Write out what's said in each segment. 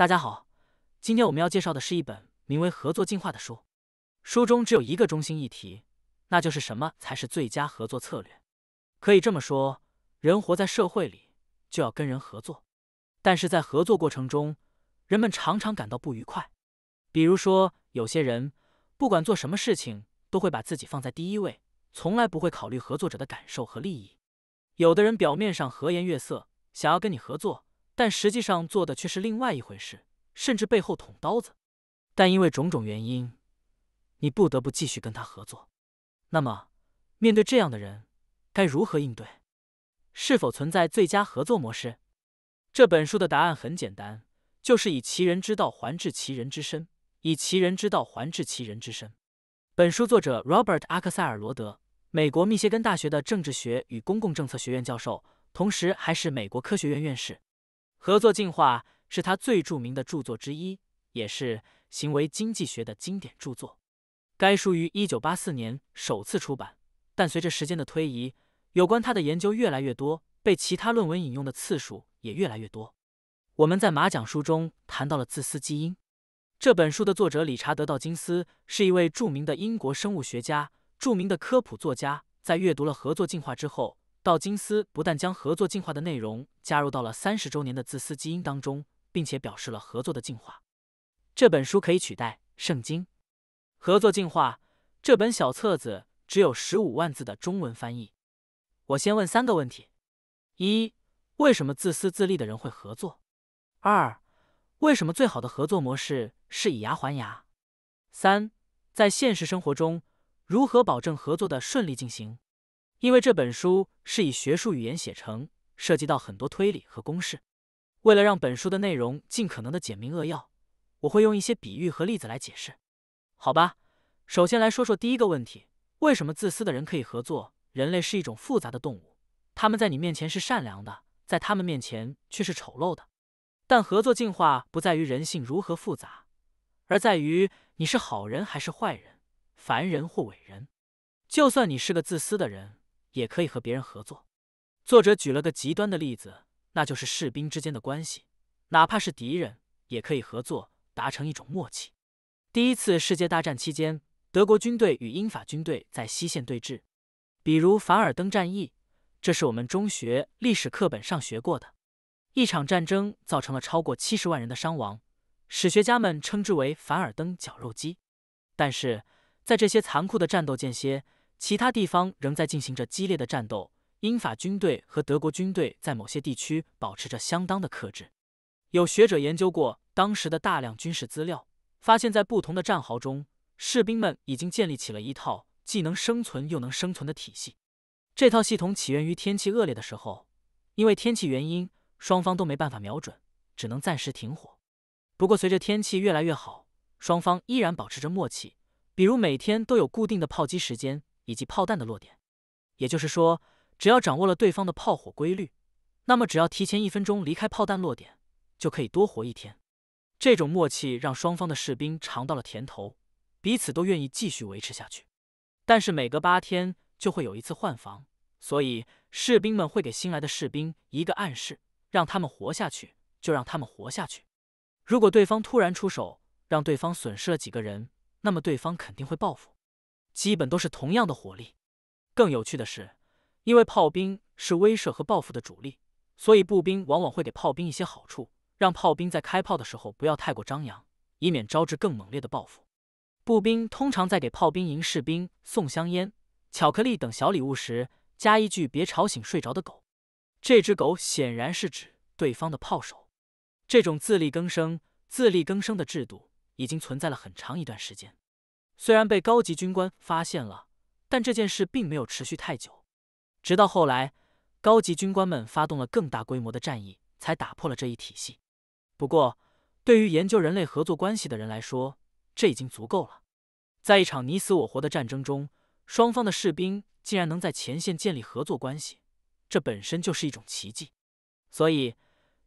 大家好，今天我们要介绍的是一本名为《合作进化》的书。书中只有一个中心议题，那就是什么才是最佳合作策略。可以这么说，人活在社会里，就要跟人合作。但是在合作过程中，人们常常感到不愉快。比如说，有些人不管做什么事情，都会把自己放在第一位，从来不会考虑合作者的感受和利益。有的人表面上和颜悦色，想要跟你合作。但实际上做的却是另外一回事，甚至背后捅刀子。但因为种种原因，你不得不继续跟他合作。那么，面对这样的人，该如何应对？是否存在最佳合作模式？这本书的答案很简单，就是以其人之道还治其人之身。以其人之道还治其人之身。本书作者 Robert 阿克塞尔罗德，美国密歇根大学的政治学与公共政策学院教授，同时还是美国科学院院士。合作进化是他最著名的著作之一，也是行为经济学的经典著作。该书于1984年首次出版，但随着时间的推移，有关他的研究越来越多，被其他论文引用的次数也越来越多。我们在马奖书中谈到了自私基因。这本书的作者理查德·道金斯是一位著名的英国生物学家，著名的科普作家。在阅读了《合作进化》之后。道金斯不但将合作进化的内容加入到了三十周年的自私基因当中，并且表示了合作的进化。这本书可以取代圣经。合作进化这本小册子只有十五万字的中文翻译。我先问三个问题：一、为什么自私自利的人会合作？二、为什么最好的合作模式是以牙还牙？三、在现实生活中，如何保证合作的顺利进行？因为这本书是以学术语言写成，涉及到很多推理和公式。为了让本书的内容尽可能的简明扼要，我会用一些比喻和例子来解释。好吧，首先来说说第一个问题：为什么自私的人可以合作？人类是一种复杂的动物，他们在你面前是善良的，在他们面前却是丑陋的。但合作进化不在于人性如何复杂，而在于你是好人还是坏人，凡人或伟人。就算你是个自私的人。也可以和别人合作。作者举了个极端的例子，那就是士兵之间的关系，哪怕是敌人也可以合作，达成一种默契。第一次世界大战期间，德国军队与英法军队在西线对峙，比如凡尔登战役，这是我们中学历史课本上学过的。一场战争造成了超过七十万人的伤亡，史学家们称之为凡尔登绞肉机。但是在这些残酷的战斗间歇，其他地方仍在进行着激烈的战斗，英法军队和德国军队在某些地区保持着相当的克制。有学者研究过当时的大量军事资料，发现，在不同的战壕中，士兵们已经建立起了一套既能生存又能生存的体系。这套系统起源于天气恶劣的时候，因为天气原因，双方都没办法瞄准，只能暂时停火。不过，随着天气越来越好，双方依然保持着默契，比如每天都有固定的炮击时间。以及炮弹的落点，也就是说，只要掌握了对方的炮火规律，那么只要提前一分钟离开炮弹落点，就可以多活一天。这种默契让双方的士兵尝到了甜头，彼此都愿意继续维持下去。但是每隔八天就会有一次换防，所以士兵们会给新来的士兵一个暗示，让他们活下去就让他们活下去。如果对方突然出手，让对方损失了几个人，那么对方肯定会报复。基本都是同样的火力。更有趣的是，因为炮兵是威慑和报复的主力，所以步兵往往会给炮兵一些好处，让炮兵在开炮的时候不要太过张扬，以免招致更猛烈的报复。步兵通常在给炮兵营士兵送香烟、巧克力等小礼物时，加一句“别吵醒睡着的狗”。这只狗显然是指对方的炮手。这种自力更生、自力更生的制度已经存在了很长一段时间。虽然被高级军官发现了，但这件事并没有持续太久。直到后来，高级军官们发动了更大规模的战役，才打破了这一体系。不过，对于研究人类合作关系的人来说，这已经足够了。在一场你死我活的战争中，双方的士兵竟然能在前线建立合作关系，这本身就是一种奇迹。所以，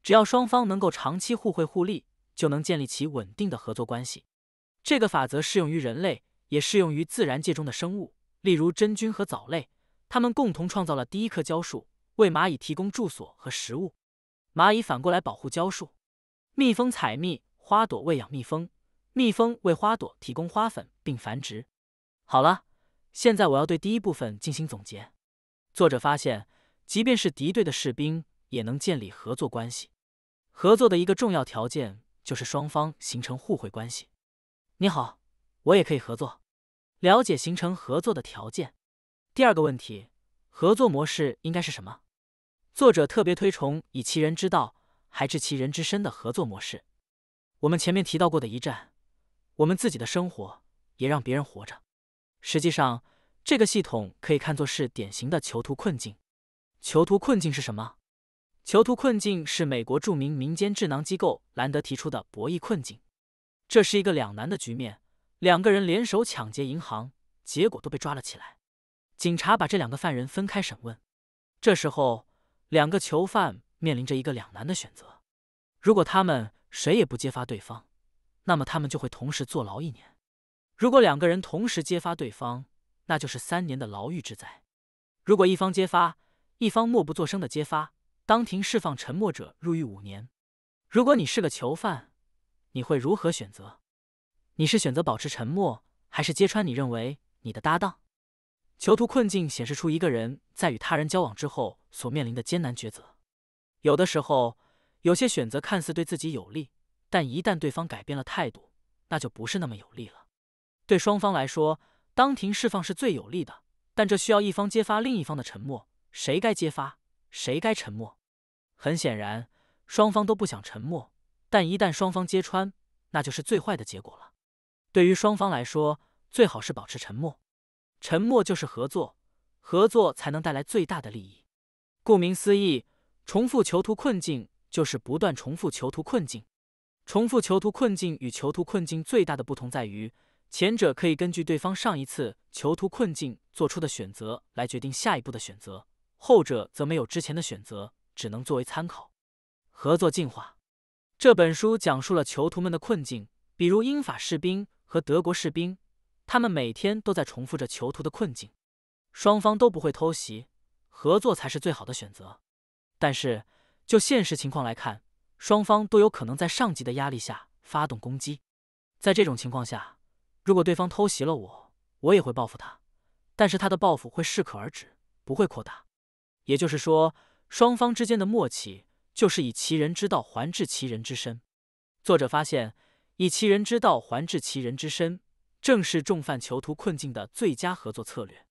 只要双方能够长期互惠互利，就能建立起稳定的合作关系。这个法则适用于人类，也适用于自然界中的生物，例如真菌和藻类。它们共同创造了第一棵胶树，为蚂蚁提供住所和食物，蚂蚁反过来保护胶树。蜜蜂采蜜，花朵喂养蜜蜂，蜜蜂为花朵提供花粉并繁殖。好了，现在我要对第一部分进行总结。作者发现，即便是敌对的士兵也能建立合作关系。合作的一个重要条件就是双方形成互惠关系。你好，我也可以合作。了解形成合作的条件。第二个问题，合作模式应该是什么？作者特别推崇以其人之道还治其人之身的合作模式。我们前面提到过的一战，我们自己的生活也让别人活着。实际上，这个系统可以看作是典型的囚徒困境。囚徒困境是什么？囚徒困境是美国著名民间智囊机构兰德提出的博弈困境。这是一个两难的局面，两个人联手抢劫银行，结果都被抓了起来。警察把这两个犯人分开审问。这时候，两个囚犯面临着一个两难的选择：如果他们谁也不揭发对方，那么他们就会同时坐牢一年；如果两个人同时揭发对方，那就是三年的牢狱之灾；如果一方揭发，一方默不作声的揭发，当庭释放沉默者入狱五年。如果你是个囚犯，你会如何选择？你是选择保持沉默，还是揭穿你认为你的搭档？囚徒困境显示出一个人在与他人交往之后所面临的艰难抉择。有的时候，有些选择看似对自己有利，但一旦对方改变了态度，那就不是那么有利了。对双方来说，当庭释放是最有利的，但这需要一方揭发另一方的沉默。谁该揭发？谁该沉默？很显然，双方都不想沉默。但一旦双方揭穿，那就是最坏的结果了。对于双方来说，最好是保持沉默。沉默就是合作，合作才能带来最大的利益。顾名思义，重复囚徒困境就是不断重复囚徒困境。重复囚徒困境与囚徒困境最大的不同在于，前者可以根据对方上一次囚徒困境做出的选择来决定下一步的选择，后者则没有之前的选择，只能作为参考。合作进化。这本书讲述了囚徒们的困境，比如英法士兵和德国士兵，他们每天都在重复着囚徒的困境。双方都不会偷袭，合作才是最好的选择。但是就现实情况来看，双方都有可能在上级的压力下发动攻击。在这种情况下，如果对方偷袭了我，我也会报复他，但是他的报复会适可而止，不会扩大。也就是说，双方之间的默契。就是以其人之道还治其人之身。作者发现，以其人之道还治其人之身，正是重犯囚徒困境的最佳合作策略。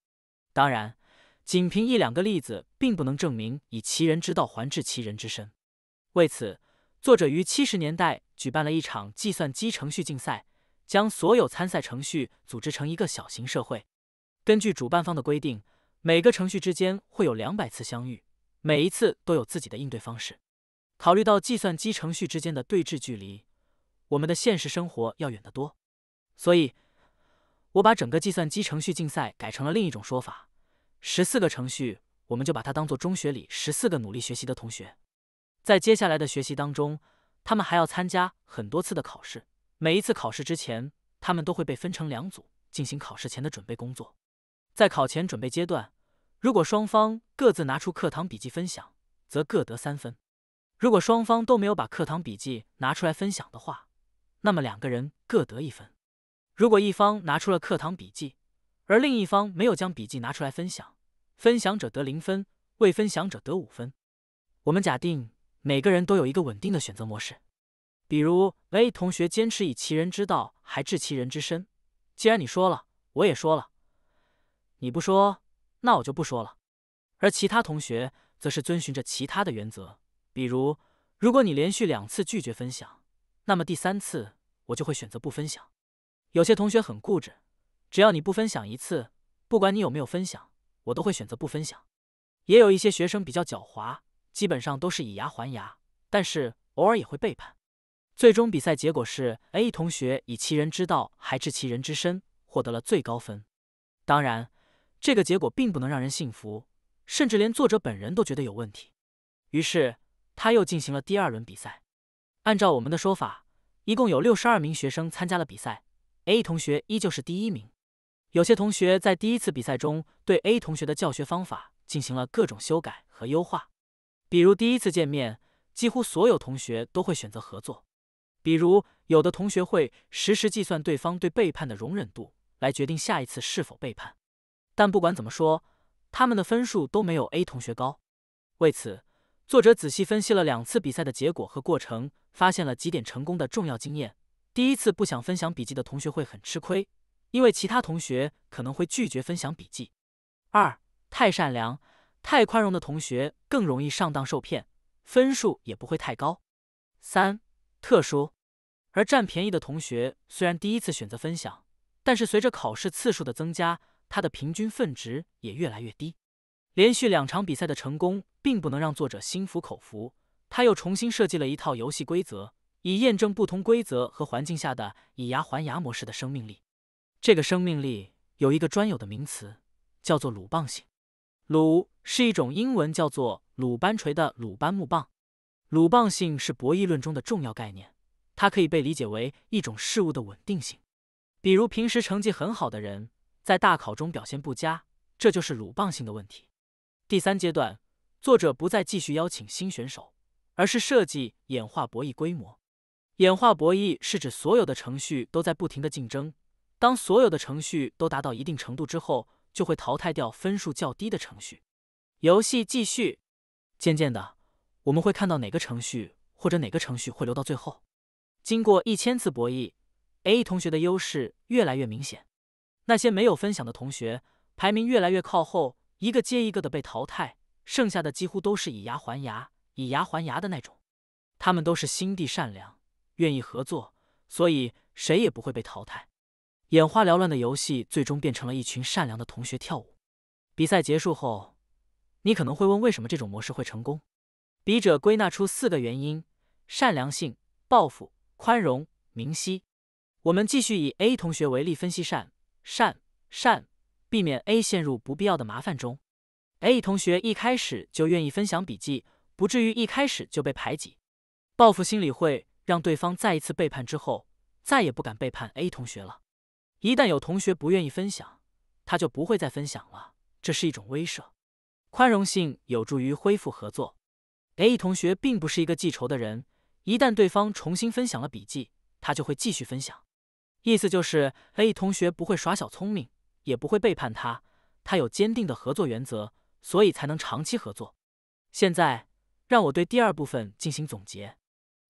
当然，仅凭一两个例子并不能证明以其人之道还治其人之身。为此，作者于七十年代举办了一场计算机程序竞赛，将所有参赛程序组织成一个小型社会。根据主办方的规定，每个程序之间会有两百次相遇，每一次都有自己的应对方式。考虑到计算机程序之间的对峙距离，我们的现实生活要远得多，所以，我把整个计算机程序竞赛改成了另一种说法：十四个程序，我们就把它当做中学里十四个努力学习的同学。在接下来的学习当中，他们还要参加很多次的考试。每一次考试之前，他们都会被分成两组进行考试前的准备工作。在考前准备阶段，如果双方各自拿出课堂笔记分享，则各得三分。如果双方都没有把课堂笔记拿出来分享的话，那么两个人各得一分；如果一方拿出了课堂笔记，而另一方没有将笔记拿出来分享，分享者得零分，未分享者得五分。我们假定每个人都有一个稳定的选择模式，比如 A 同学坚持以“其人之道还治其人之身”，既然你说了，我也说了，你不说，那我就不说了；而其他同学则是遵循着其他的原则。比如，如果你连续两次拒绝分享，那么第三次我就会选择不分享。有些同学很固执，只要你不分享一次，不管你有没有分享，我都会选择不分享。也有一些学生比较狡猾，基本上都是以牙还牙，但是偶尔也会背叛。最终比赛结果是 A 同学以其人之道还治其人之身，获得了最高分。当然，这个结果并不能让人信服，甚至连作者本人都觉得有问题。于是。他又进行了第二轮比赛，按照我们的说法，一共有六十二名学生参加了比赛。A 同学依旧是第一名。有些同学在第一次比赛中对 A 同学的教学方法进行了各种修改和优化，比如第一次见面，几乎所有同学都会选择合作；比如有的同学会实时计算对方对背叛的容忍度，来决定下一次是否背叛。但不管怎么说，他们的分数都没有 A 同学高。为此。作者仔细分析了两次比赛的结果和过程，发现了几点成功的重要经验：第一次不想分享笔记的同学会很吃亏，因为其他同学可能会拒绝分享笔记；二，太善良、太宽容的同学更容易上当受骗，分数也不会太高；三，特殊而占便宜的同学虽然第一次选择分享，但是随着考试次数的增加，他的平均分值也越来越低。连续两场比赛的成功。并不能让作者心服口服。他又重新设计了一套游戏规则，以验证不同规则和环境下的“以牙还牙”模式的生命力。这个生命力有一个专有的名词，叫做鲁棒性。鲁是一种英文叫做鲁班锤的鲁班木棒。鲁棒性是博弈论中的重要概念，它可以被理解为一种事物的稳定性。比如平时成绩很好的人在大考中表现不佳，这就是鲁棒性的问题。第三阶段。作者不再继续邀请新选手，而是设计演化博弈规模。演化博弈是指所有的程序都在不停的竞争。当所有的程序都达到一定程度之后，就会淘汰掉分数较低的程序。游戏继续，渐渐的，我们会看到哪个程序或者哪个程序会留到最后。经过一千次博弈，A 同学的优势越来越明显。那些没有分享的同学排名越来越靠后，一个接一个的被淘汰。剩下的几乎都是以牙还牙、以牙还牙的那种，他们都是心地善良，愿意合作，所以谁也不会被淘汰。眼花缭乱的游戏最终变成了一群善良的同学跳舞。比赛结束后，你可能会问为什么这种模式会成功？笔者归纳出四个原因：善良性、报复、宽容、明晰。我们继续以 A 同学为例分析善、善、善，避免 A 陷入不必要的麻烦中。A 同学一开始就愿意分享笔记，不至于一开始就被排挤。报复心理会让对方再一次背叛之后，再也不敢背叛 A 同学了。一旦有同学不愿意分享，他就不会再分享了，这是一种威慑。宽容性有助于恢复合作。A 同学并不是一个记仇的人，一旦对方重新分享了笔记，他就会继续分享。意思就是 A 同学不会耍小聪明，也不会背叛他，他有坚定的合作原则。所以才能长期合作。现在，让我对第二部分进行总结。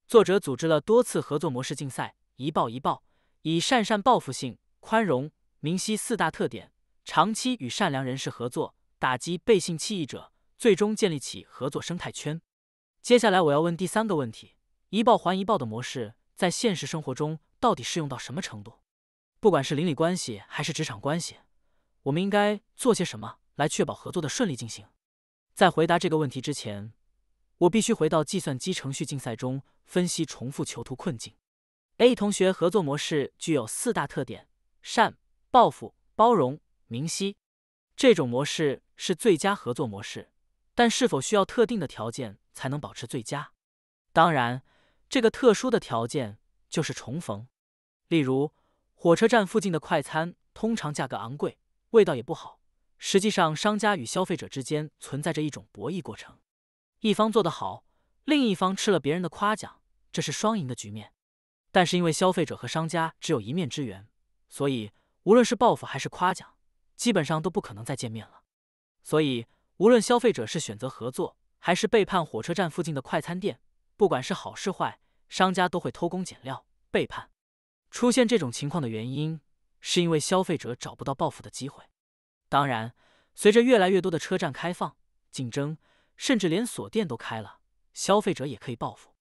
作者组织了多次合作模式竞赛，一报一报，以善善报复性、宽容、明晰四大特点，长期与善良人士合作，打击背信弃义者，最终建立起合作生态圈。接下来，我要问第三个问题：一报还一报的模式在现实生活中到底适用到什么程度？不管是邻里关系还是职场关系，我们应该做些什么？来确保合作的顺利进行。在回答这个问题之前，我必须回到计算机程序竞赛中分析重复囚徒困境。A 同学合作模式具有四大特点：善、报复、包容、明晰。这种模式是最佳合作模式，但是否需要特定的条件才能保持最佳？当然，这个特殊的条件就是重逢。例如，火车站附近的快餐通常价格昂贵，味道也不好。实际上，商家与消费者之间存在着一种博弈过程，一方做得好，另一方吃了别人的夸奖，这是双赢的局面。但是，因为消费者和商家只有一面之缘，所以无论是报复还是夸奖，基本上都不可能再见面了。所以，无论消费者是选择合作还是背叛，火车站附近的快餐店，不管是好是坏，商家都会偷工减料、背叛。出现这种情况的原因，是因为消费者找不到报复的机会。当然，随着越来越多的车站开放，竞争甚至连锁店都开了，消费者也可以报复。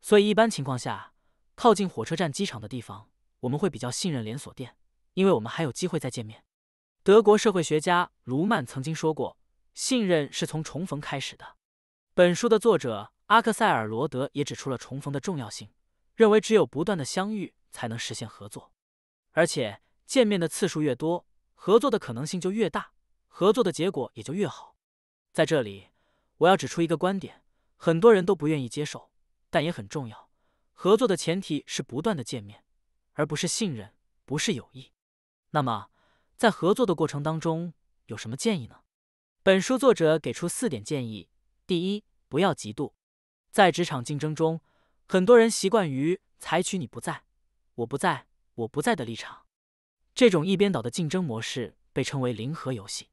所以，一般情况下，靠近火车站、机场的地方，我们会比较信任连锁店，因为我们还有机会再见面。德国社会学家卢曼曾经说过：“信任是从重逢开始的。”本书的作者阿克塞尔·罗德也指出了重逢的重要性，认为只有不断的相遇才能实现合作，而且见面的次数越多。合作的可能性就越大，合作的结果也就越好。在这里，我要指出一个观点，很多人都不愿意接受，但也很重要。合作的前提是不断的见面，而不是信任，不是友谊。那么，在合作的过程当中，有什么建议呢？本书作者给出四点建议：第一，不要嫉妒。在职场竞争中，很多人习惯于采取“你不在，我不在，我不在”的立场。这种一边倒的竞争模式被称为零和游戏，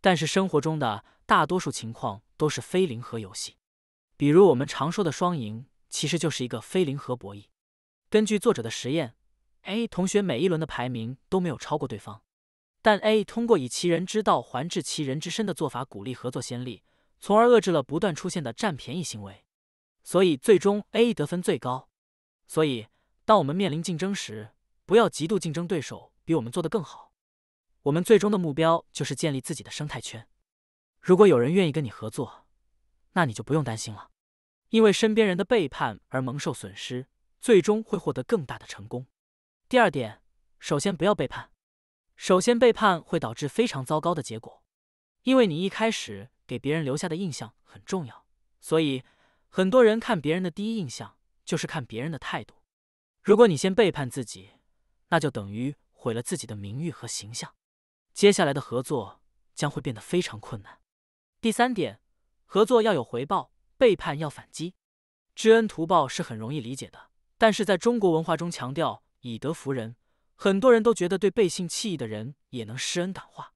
但是生活中的大多数情况都是非零和游戏，比如我们常说的双赢，其实就是一个非零和博弈。根据作者的实验，A 同学每一轮的排名都没有超过对方，但 A 通过以其人之道还治其人之身的做法，鼓励合作先例，从而遏制了不断出现的占便宜行为，所以最终 A 得分最高。所以，当我们面临竞争时，不要嫉妒竞争对手。比我们做得更好。我们最终的目标就是建立自己的生态圈。如果有人愿意跟你合作，那你就不用担心了。因为身边人的背叛而蒙受损失，最终会获得更大的成功。第二点，首先不要背叛。首先背叛会导致非常糟糕的结果，因为你一开始给别人留下的印象很重要。所以很多人看别人的第一印象就是看别人的态度。如果你先背叛自己，那就等于。毁了自己的名誉和形象，接下来的合作将会变得非常困难。第三点，合作要有回报，背叛要反击。知恩图报是很容易理解的，但是在中国文化中强调以德服人，很多人都觉得对背信弃义的人也能施恩感化。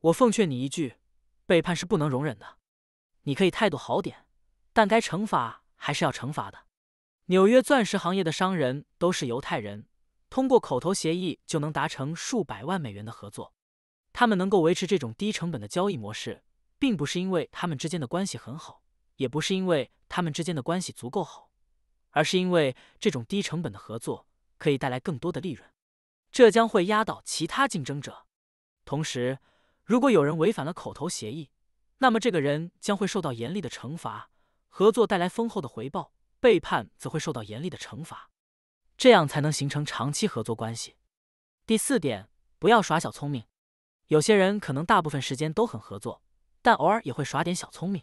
我奉劝你一句，背叛是不能容忍的。你可以态度好点，但该惩罚还是要惩罚的。纽约钻石行业的商人都是犹太人。通过口头协议就能达成数百万美元的合作，他们能够维持这种低成本的交易模式，并不是因为他们之间的关系很好，也不是因为他们之间的关系足够好，而是因为这种低成本的合作可以带来更多的利润，这将会压倒其他竞争者。同时，如果有人违反了口头协议，那么这个人将会受到严厉的惩罚。合作带来丰厚的回报，背叛则会受到严厉的惩罚。这样才能形成长期合作关系。第四点，不要耍小聪明。有些人可能大部分时间都很合作，但偶尔也会耍点小聪明。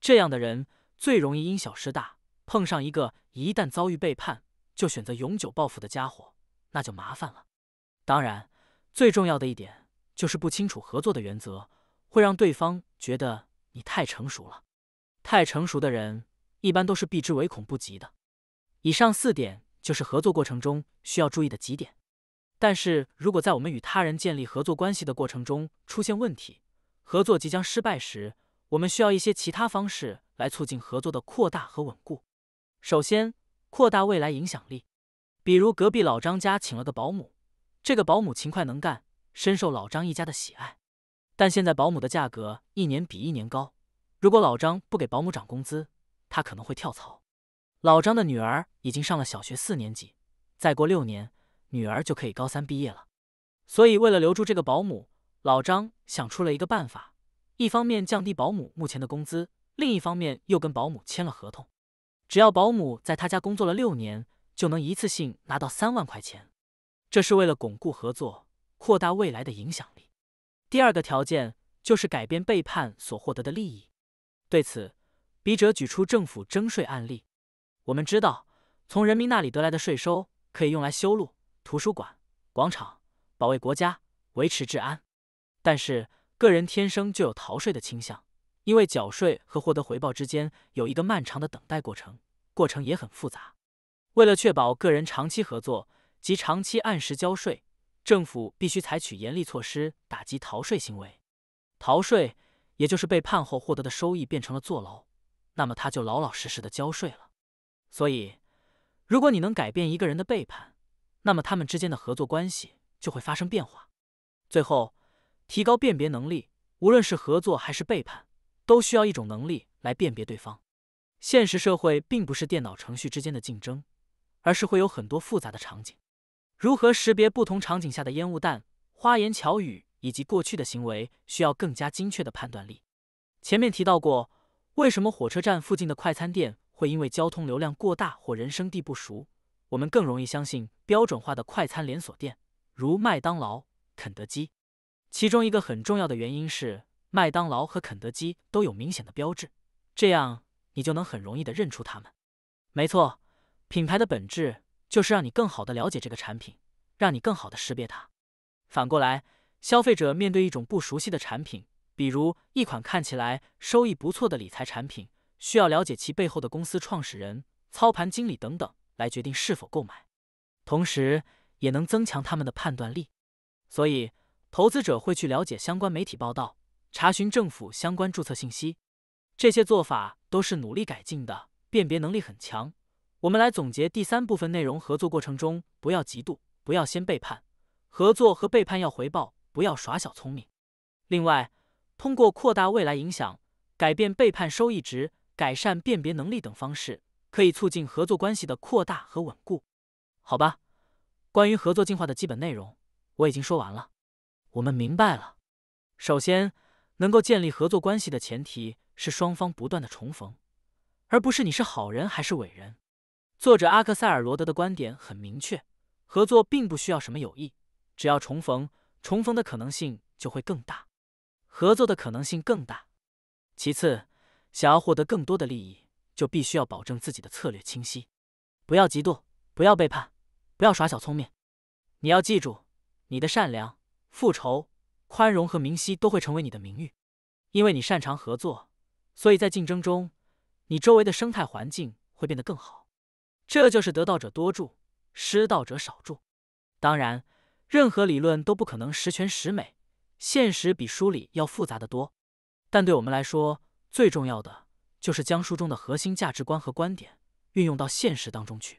这样的人最容易因小失大，碰上一个一旦遭遇背叛就选择永久报复的家伙，那就麻烦了。当然，最重要的一点就是不清楚合作的原则，会让对方觉得你太成熟了。太成熟的人一般都是避之唯恐不及的。以上四点。就是合作过程中需要注意的几点，但是如果在我们与他人建立合作关系的过程中出现问题，合作即将失败时，我们需要一些其他方式来促进合作的扩大和稳固。首先，扩大未来影响力，比如隔壁老张家请了个保姆，这个保姆勤快能干，深受老张一家的喜爱，但现在保姆的价格一年比一年高，如果老张不给保姆涨工资，他可能会跳槽。老张的女儿已经上了小学四年级，再过六年，女儿就可以高三毕业了。所以，为了留住这个保姆，老张想出了一个办法：一方面降低保姆目前的工资，另一方面又跟保姆签了合同，只要保姆在他家工作了六年，就能一次性拿到三万块钱。这是为了巩固合作，扩大未来的影响力。第二个条件就是改变背叛所获得的利益。对此，笔者举出政府征税案例。我们知道，从人民那里得来的税收可以用来修路、图书馆、广场，保卫国家，维持治安。但是，个人天生就有逃税的倾向，因为缴税和获得回报之间有一个漫长的等待过程，过程也很复杂。为了确保个人长期合作及长期按时交税，政府必须采取严厉措施打击逃税行为。逃税，也就是被判后获得的收益变成了坐牢，那么他就老老实实的交税了。所以，如果你能改变一个人的背叛，那么他们之间的合作关系就会发生变化。最后，提高辨别能力，无论是合作还是背叛，都需要一种能力来辨别对方。现实社会并不是电脑程序之间的竞争，而是会有很多复杂的场景。如何识别不同场景下的烟雾弹、花言巧语以及过去的行为，需要更加精确的判断力。前面提到过，为什么火车站附近的快餐店？会因为交通流量过大或人生地不熟，我们更容易相信标准化的快餐连锁店，如麦当劳、肯德基。其中一个很重要的原因是，麦当劳和肯德基都有明显的标志，这样你就能很容易的认出他们。没错，品牌的本质就是让你更好的了解这个产品，让你更好的识别它。反过来，消费者面对一种不熟悉的产品，比如一款看起来收益不错的理财产品。需要了解其背后的公司创始人、操盘经理等等，来决定是否购买，同时也能增强他们的判断力。所以，投资者会去了解相关媒体报道、查询政府相关注册信息，这些做法都是努力改进的，辨别能力很强。我们来总结第三部分内容：合作过程中，不要嫉妒，不要先背叛；合作和背叛要回报，不要耍小聪明。另外，通过扩大未来影响，改变背叛收益值。改善辨别能力等方式，可以促进合作关系的扩大和稳固。好吧，关于合作进化的基本内容，我已经说完了。我们明白了。首先，能够建立合作关系的前提是双方不断的重逢，而不是你是好人还是伟人。作者阿克塞尔罗德的观点很明确：合作并不需要什么友谊，只要重逢，重逢的可能性就会更大，合作的可能性更大。其次。想要获得更多的利益，就必须要保证自己的策略清晰，不要嫉妒，不要背叛，不要耍小聪明。你要记住，你的善良、复仇、宽容和明晰都会成为你的名誉。因为你擅长合作，所以在竞争中，你周围的生态环境会变得更好。这就是得道者多助，失道者少助。当然，任何理论都不可能十全十美，现实比书里要复杂得多。但对我们来说，最重要的就是将书中的核心价值观和观点运用到现实当中去。